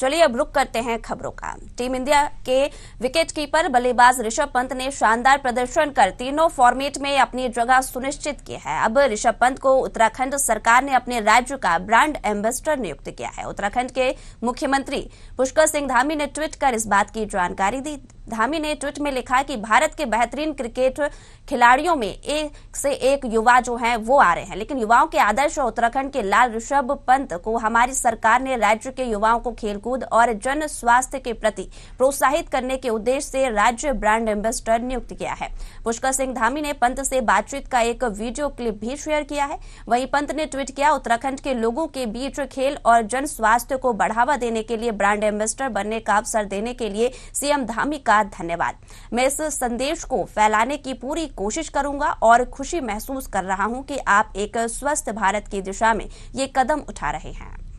चलिए अब रुक करते हैं खबरों का टीम इंडिया के विकेटकीपर बल्लेबाज ऋषभ पंत ने शानदार प्रदर्शन कर तीनों फॉर्मेट में अपनी जगह सुनिश्चित की है अब ऋषभ पंत को उत्तराखंड सरकार ने अपने राज्य का ब्रांड एम्बेसडर नियुक्त किया है उत्तराखंड के मुख्यमंत्री पुष्कर सिंह धामी ने ट्वीट कर इस बात की जानकारी दी धामी ने ट्वीट में लिखा कि भारत के बेहतरीन क्रिकेट खिलाड़ियों में एक से एक युवा जो हैं वो आ रहे हैं लेकिन युवाओं के आदर्श और उत्तराखंड के लाल ऋषभ पंत को हमारी सरकार ने राज्य के युवाओं को खेलकूद और जन स्वास्थ्य के प्रति प्रोत्साहित करने के उद्देश्य से राज्य ब्रांड एम्बेसडर नियुक्त किया है पुष्कर सिंह धामी ने पंत से बातचीत का एक वीडियो क्लिप भी शेयर किया है वही पंत ने ट्वीट किया उत्तराखंड के लोगों के बीच खेल और जन स्वास्थ्य को बढ़ावा देने के लिए ब्रांड एम्बेसडर बनने का अवसर देने के लिए सीएम धामी का का धन्यवाद मैं इस संदेश को फैलाने की पूरी कोशिश करूंगा और खुशी महसूस कर रहा हूं कि आप एक स्वस्थ भारत की दिशा में ये कदम उठा रहे हैं